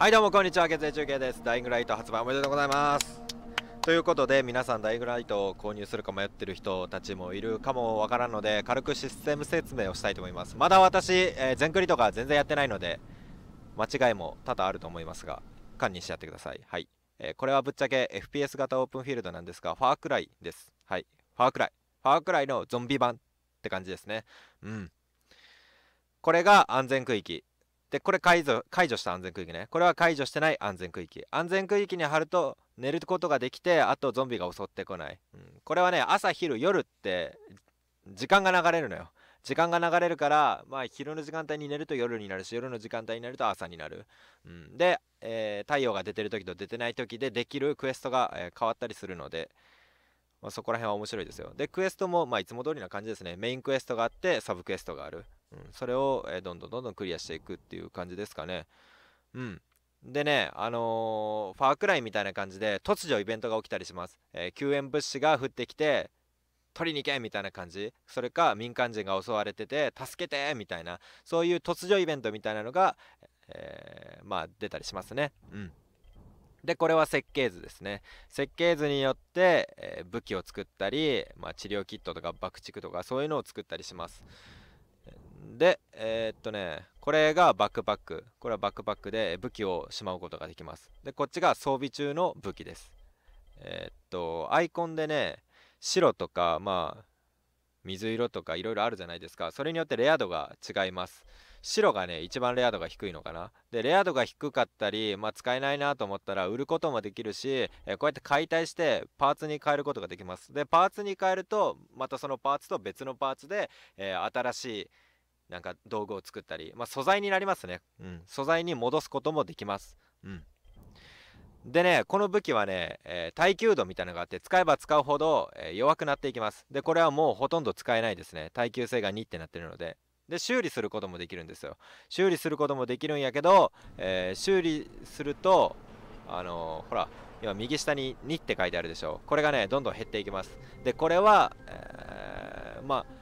はいどうもこんにちは月齢中継ですダイイングライト発売おめでとうございますということで皆さんダイイングライトを購入するか迷ってる人たちもいるかもわからんので軽くシステム説明をしたいと思いますまだ私、えー、全クリとか全然やってないので間違いも多々あると思いますが管理してやってくださいはい、えー、これはぶっちゃけ FPS 型オープンフィールドなんですがファークライですはいファークライファークライのゾンビ版って感じですねうんこれが安全区域で、これ解除解除した安全区域ね。これは解除してない安全区域。安全区域に貼ると寝ることができて、あとゾンビが襲ってこない。うん、これはね、朝、昼、夜って時間が流れるのよ。時間が流れるから、まあ、昼の時間帯に寝ると夜になるし、夜の時間帯になると朝になる。うん、で、えー、太陽が出てる時と出てない時でできるクエストが、えー、変わったりするので、まあ、そこら辺は面白いですよ。で、クエストも、まあ、いつも通りな感じですね。メインクエストがあって、サブクエストがある。うん、それを、えどんどんどんどんクリアしていくっていう感じですかね。うん。でね、あのー、ファークライみたいな感じで突如イベントが起きたりします。えー、救援物資が降ってきて取りに行けみたいな感じそれか民間人が襲われてて助けてみたいなそういう突如イベントみたいなのが、えー、まあ出たりしますね。うんでこれは設計図ですね設計図によって、えー、武器を作ったり、まあ、治療キットとか爆竹とかそういうのを作ったりしますで、えー、っとね、これがバックパック。これはバックパックで武器をしまうことができます。で、こっちが装備中の武器です。えー、っと、アイコンでね、白とか、まあ、水色とかいろいろあるじゃないですか。それによってレア度が違います。白がね、一番レア度が低いのかな。で、レア度が低かったり、まあ、使えないなと思ったら売ることもできるし、えこうやって解体してパーツに変えることができます。で、パーツに変えると、またそのパーツと別のパーツで、えー、新しいなんか道具を作ったり、まあ、素材になりますね、うん、素材に戻すこともできます、うん、でねこの武器はね、えー、耐久度みたいなのがあって使えば使うほど、えー、弱くなっていきますでこれはもうほとんど使えないですね耐久性が2ってなってるのでで修理することもできるんですよ修理することもできるんやけど、えー、修理するとあのほら今右下に2って書いてあるでしょこれがねどんどん減っていきますでこれは、えまあ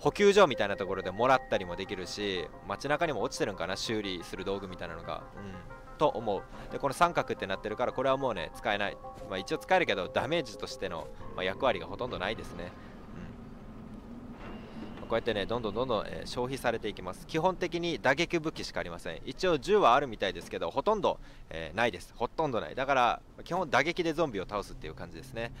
補給所みたいなところでもらったりもできるし街中にも落ちてるんかな修理する道具みたいなのが、うん、と思うでこの三角ってなってるからこれはもうね使えない、まあ、一応使えるけどダメージとしての、まあ、役割がほとんどないですね、うん、こうやってねどんどんどんどん、えー、消費されていきます基本的に打撃武器しかありません一応銃はあるみたいですけどほとんど、えー、ないですほとんどないだから基本打撃でゾンビを倒すっていう感じですね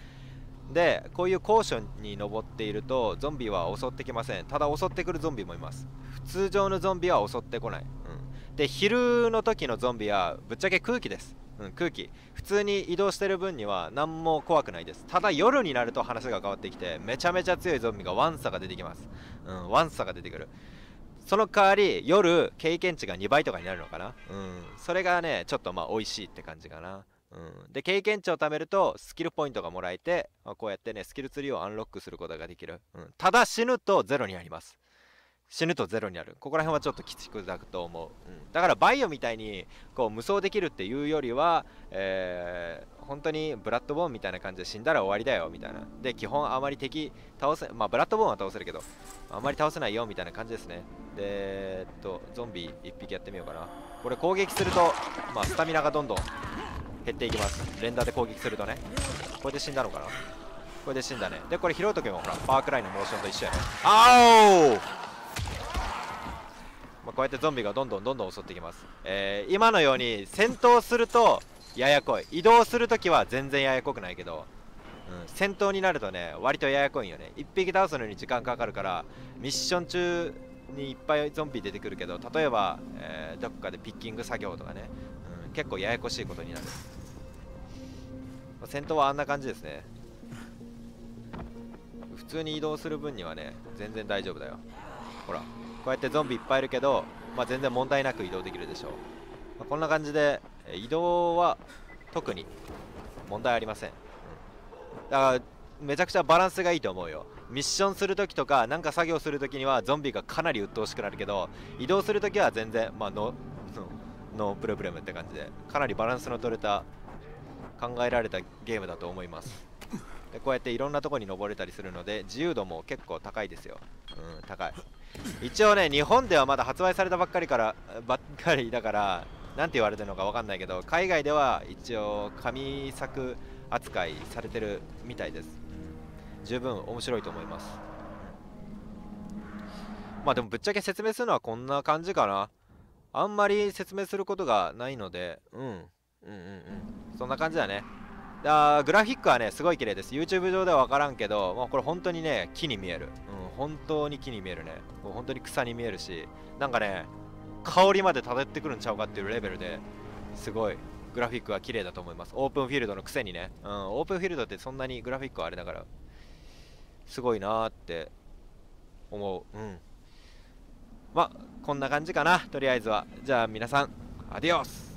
でこういう高所に登っているとゾンビは襲ってきませんただ襲ってくるゾンビもいます通常のゾンビは襲ってこない、うん、で昼の時のゾンビはぶっちゃけ空気です、うん、空気普通に移動してる分には何も怖くないですただ夜になると話が変わってきてめちゃめちゃ強いゾンビがワンサが出てきます、うん、ワンサが出てくるその代わり夜経験値が2倍とかになるのかなうんそれがねちょっとまあ美味しいって感じかなうん、で経験値を貯めるとスキルポイントがもらえて、まあ、こうやってねスキルツリーをアンロックすることができる、うん、ただ死ぬとゼロになります死ぬとゼロになるここら辺はちょっときつくだくと思う、うん、だからバイオみたいにこう無双できるっていうよりは、えー、本当にブラッドボーンみたいな感じで死んだら終わりだよみたいなで基本あまり敵倒せまあブラッドボーンは倒せるけどあまり倒せないよみたいな感じですねでえっとゾンビ1匹やってみようかなこれ攻撃すると、まあ、スタミナがどんどん減っていきます連打で攻撃するとねこれで死んだのかなこれで死んだねでこれ拾う時もほらパークラインのモーションと一緒やねあおまこうやってゾンビがどんどんどんどん襲ってきます、えー、今のように戦闘するとややこい移動するときは全然ややこくないけど、うん、戦闘になるとね割とややこいんよね1匹倒すのに時間かかるからミッション中にいっぱいゾンビ出てくるけど例えば、えー、どっかでピッキング作業とかね、うん結構ややこしいことになる戦闘はあんな感じですね普通に移動する分にはね全然大丈夫だよほらこうやってゾンビいっぱいいるけど、まあ、全然問題なく移動できるでしょう、まあ、こんな感じで移動は特に問題ありません、うん、だからめちゃくちゃバランスがいいと思うよミッションするときとかなんか作業するときにはゾンビがかなり鬱陶しくなるけど移動するときは全然、まあののプロブラムって感じでかなりバランスの取れた考えられたゲームだと思いますでこうやっていろんなとこに登れたりするので自由度も結構高いですようん高い一応ね日本ではまだ発売されたばっかりからばっかりだから何て言われてるのか分かんないけど海外では一応神作扱いされてるみたいです、十分面白いと思いますまあでもぶっちゃけ説明するのはこんな感じかなあんまり説明することがないので、うん、うんうんうんそんな感じだねあグラフィックはねすごい綺麗です YouTube 上では分からんけど、まあ、これ本当にね木に見える、うん、本当に木に見えるねもう本当に草に見えるしなんかね香りまで漂ってくるんちゃうかっていうレベルですごいグラフィックは綺麗だと思いますオープンフィールドのくせにね、うん、オープンフィールドってそんなにグラフィックはあれだからすごいなーって思ううんまあこんな感じかなとりあえずはじゃあ皆さんアディオス